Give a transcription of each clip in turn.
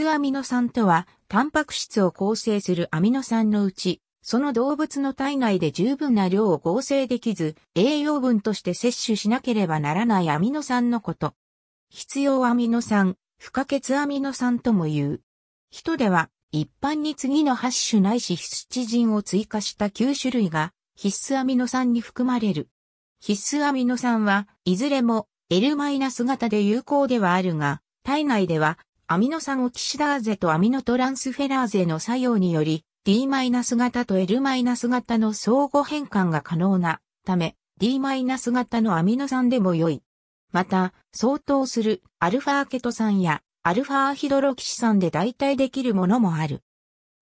スアミノ酸とは、タンパク質を構成するアミノ酸のうち、その動物の体内で十分な量を合成できず、栄養分として摂取しなければならないアミノ酸のこと。必要アミノ酸、不可欠アミノ酸とも言う。人では、一般に次の8種ないしチジ人を追加した9種類が必須アミノ酸に含まれる。必須アミノ酸はいずれも L- 型で有効ではあるが、体内ではアミノ酸オキシダーゼとアミノトランスフェラーゼの作用により、D- 型と L- 型の相互変換が可能なため、D- 型のアミノ酸でも良い。また、相当するアルファケト酸やアルファヒドロキシ酸で代替できるものもある。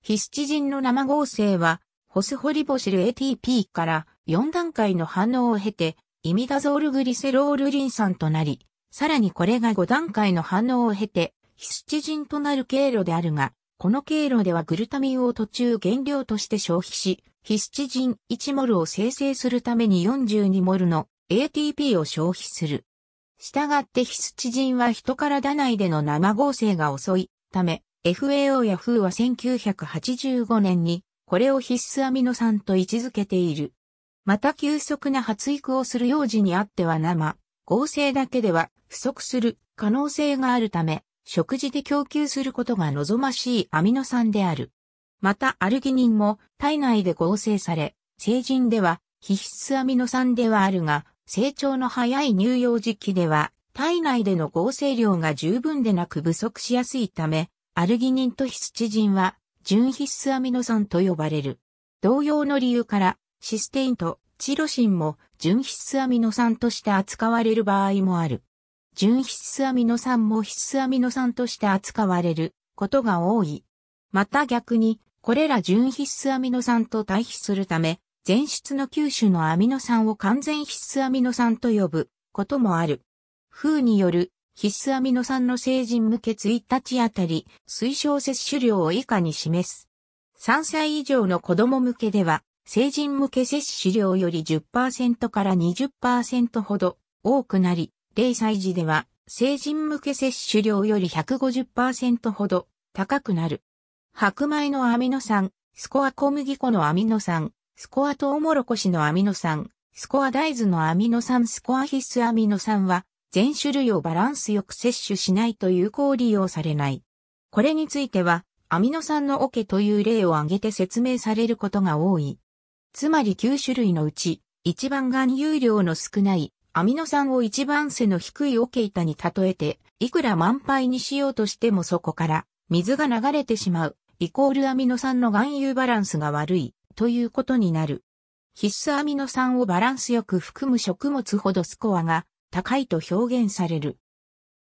ヒスチジンの生合成は、ホスホリボシル ATP から4段階の反応を経て、イミダゾールグリセロールリン酸となり、さらにこれが5段階の反応を経て、ヒスチジンとなる経路であるが、この経路ではグルタミンを途中原料として消費し、ヒスチジン1モルを生成するために42モルの ATP を消費する。したがってチジンは人体内での生合成が遅いため、FAO や FU は1985年にこれを必須アミノ酸と位置づけている。また急速な発育をする幼児にあっては生、合成だけでは不足する可能性があるため、食事で供給することが望ましいアミノ酸である。またアルギニンも体内で合成され、成人では必須アミノ酸ではあるが、成長の早い乳幼児期では体内での合成量が十分でなく不足しやすいため、アルギニンとヒスチジンは純必須アミノ酸と呼ばれる。同様の理由からシステインとチロシンも純必須アミノ酸として扱われる場合もある。純必須アミノ酸も必須アミノ酸として扱われることが多い。また逆に、これら純必須アミノ酸と対比するため、全質の9種のアミノ酸を完全必須アミノ酸と呼ぶこともある。風による必須アミノ酸の成人向け1日あたり推奨摂取量を以下に示す。3歳以上の子供向けでは、成人向け摂取量より10%から20%ほど多くなり、例歳児では、成人向け摂取量より150%ほど高くなる。白米のアミノ酸、スコア小麦粉のアミノ酸、スコアトウモロコシのアミノ酸、スコア大豆のアミノ酸、スコア必須アミノ酸は、全種類をバランスよく摂取しないと有効利用されない。これについては、アミノ酸のオケという例を挙げて説明されることが多い。つまり9種類のうち、一番含有量の少ないアミノ酸を一番背の低いオケ板に例えて、いくら満杯にしようとしてもそこから水が流れてしまう、イコールアミノ酸の含有バランスが悪い、ということになる。必須アミノ酸をバランスよく含む食物ほどスコアが高いと表現される。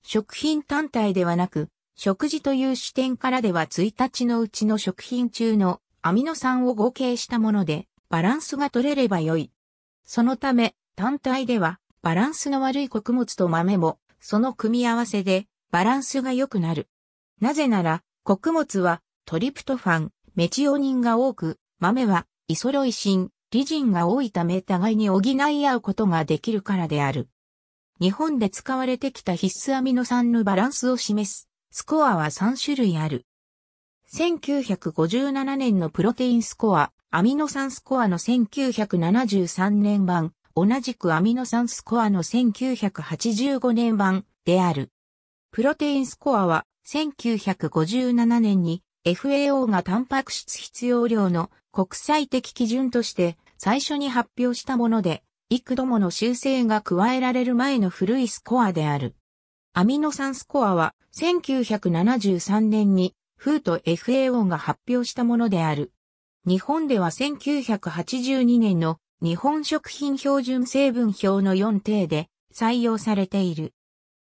食品単体ではなく、食事という視点からでは1日のうちの食品中のアミノ酸を合計したもので、バランスが取れれば良い。そのため、単体ではバランスの悪い穀物と豆も、その組み合わせで、バランスが良くなる。なぜなら、穀物は、トリプトファン、メチオニンが多く、豆は、イソロイシン、リジンが多いため互いに補い合うことができるからである。日本で使われてきた必須アミノ酸のバランスを示す、スコアは3種類ある。1957年のプロテインスコア、アミノ酸スコアの1973年版、同じくアミノ酸スコアの1985年版である。プロテインスコアは1957年に FAO がタンパク質必要量の国際的基準として最初に発表したもので、幾度もの修正が加えられる前の古いスコアである。アミノ酸スコアは1973年に FU と FAO が発表したものである。日本では1982年の日本食品標準成分表の4定で採用されている。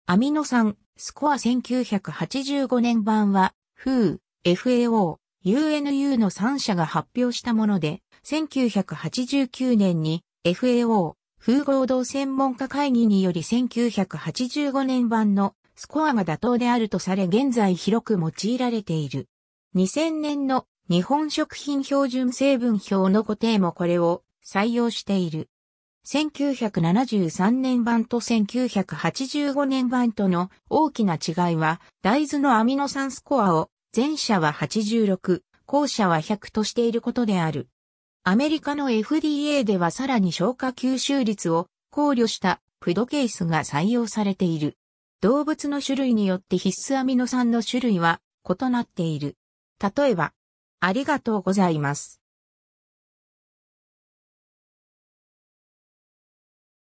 アミノ酸、スコア1985年版は、フー、FAO、UNU の3社が発表したもので、1989年に FAO、風合同専門家会議により1985年版のスコアが妥当であるとされ現在広く用いられている。2000年の日本食品標準成分表の固定もこれを採用している。1973年版と1985年版との大きな違いは、大豆のアミノ酸スコアを前者は86、後者は100としていることである。アメリカの FDA ではさらに消化吸収率を考慮したプドケースが採用されている。動物の種類によって必須アミノ酸の種類は異なっている。例えば、ありがとうございます。